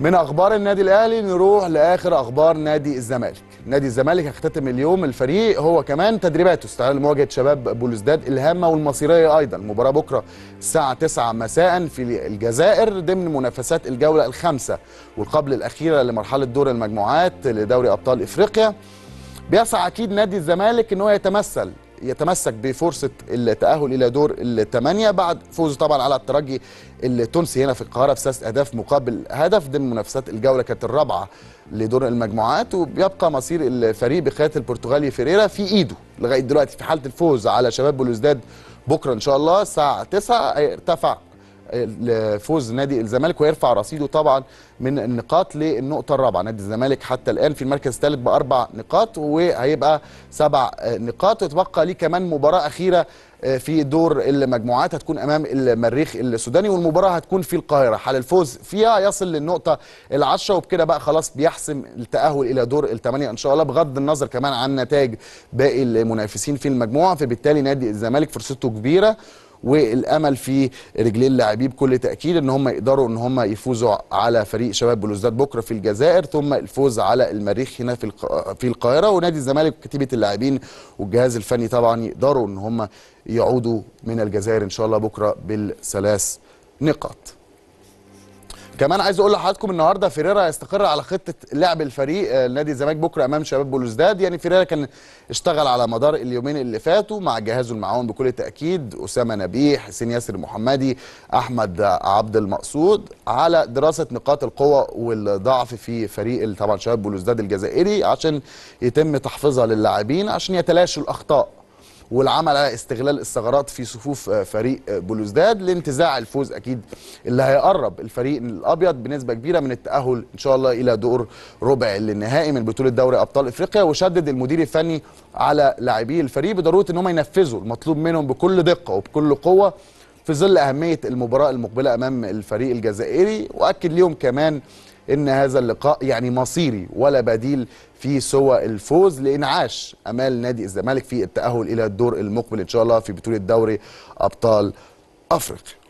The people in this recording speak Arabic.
من اخبار النادي الاهلي نروح لاخر اخبار نادي الزمالك نادي الزمالك هيختتم اليوم الفريق هو كمان تدريباته استعداد مواجهه شباب بولوزداد الهامه والمصيريه ايضا المباراه بكره الساعه 9 مساء في الجزائر ضمن منافسات الجوله الخامسه والقبل الاخيره لمرحله دور المجموعات لدوري ابطال افريقيا بيسعى اكيد نادي الزمالك ان هو يتمثل يتمسك بفرصه التاهل الى دور الثمانيه بعد فوزه طبعا على الترجي التونسي هنا في القاهره بثلاث اهداف مقابل هدف ضمن منافسات الجوله كانت الرابعه لدور المجموعات وبيبقى مصير الفريق بقياده البرتغالي فيريرا في ايده لغايه دلوقتي في حاله الفوز على شباب بلوزداد بكره ان شاء الله الساعه 9 ارتفع لفوز نادي الزمالك ويرفع رصيده طبعا من النقاط للنقطه الرابعه نادي الزمالك حتى الان في المركز الثالث باربع نقاط وهيبقى سبع نقاط وتبقى ليه كمان مباراه اخيره آه، في دور المجموعات هتكون امام المريخ السوداني والمباراه هتكون في القاهره حال الفوز فيها يصل للنقطه العشرة وبكده بقى خلاص بيحسم التاهل الى دور الثمانيه ان شاء الله بغض النظر كمان عن نتائج باقي المنافسين في المجموعه فبالتالي نادي الزمالك فرصته كبيره والامل في رجلين اللاعبين بكل تاكيد ان هم يقدروا ان هم يفوزوا على فريق شباب بلوزداد بكره في الجزائر ثم الفوز على المريخ هنا في في القاهره ونادي الزمالك وكتيبه اللاعبين والجهاز الفني طبعا يقدروا ان هم يعودوا من الجزائر ان شاء الله بكره بالثلاث نقاط كمان عايز اقول لحضراتكم النهارده فيريرا هيستقر على خطه لعب الفريق آه، نادي الزمالك بكره امام شباب بلوزداد يعني فيريرا كان اشتغل على مدار اليومين اللي فاتوا مع جهازه المعاون بكل تاكيد اسامه نبيه حسين ياسر محمدي احمد عبد المقصود على دراسه نقاط القوه والضعف في فريق طبعا شباب بلوزداد الجزائري عشان يتم تحفيظها للاعبين عشان يتلاشوا الاخطاء والعمل على استغلال الثغرات في صفوف آه، فريق آه، بلوزداد لانتزاع الفوز اكيد اللي هيقرب الفريق الابيض بنسبه كبيره من التاهل ان شاء الله الى دور ربع النهائي من بطوله دوري ابطال افريقيا وشدد المدير الفني على لاعبي الفريق بضروره ان هم ينفذوا المطلوب منهم بكل دقه وبكل قوه في ظل اهميه المباراه المقبله امام الفريق الجزائري واكد ليهم كمان ان هذا اللقاء يعني مصيري ولا بديل في سوى الفوز لانعاش امال نادي الزمالك في التاهل الى الدور المقبل ان شاء الله في بطوله دوري ابطال افريقيا